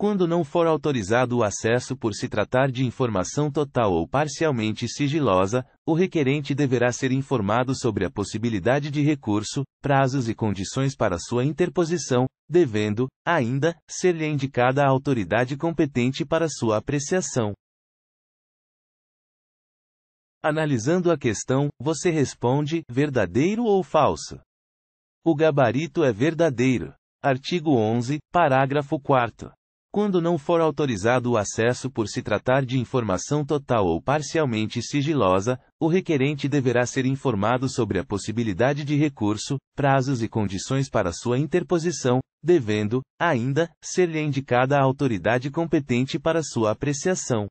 quando não for autorizado o acesso por se tratar de informação total ou parcialmente sigilosa, o requerente deverá ser informado sobre a possibilidade de recurso, prazos e condições para sua interposição, devendo, ainda, ser-lhe indicada a autoridade competente para sua apreciação. Analisando a questão, você responde: verdadeiro ou falso? O gabarito é verdadeiro. Artigo 11, parágrafo 4 quando não for autorizado o acesso por se tratar de informação total ou parcialmente sigilosa, o requerente deverá ser informado sobre a possibilidade de recurso, prazos e condições para sua interposição, devendo, ainda, ser-lhe indicada a autoridade competente para sua apreciação.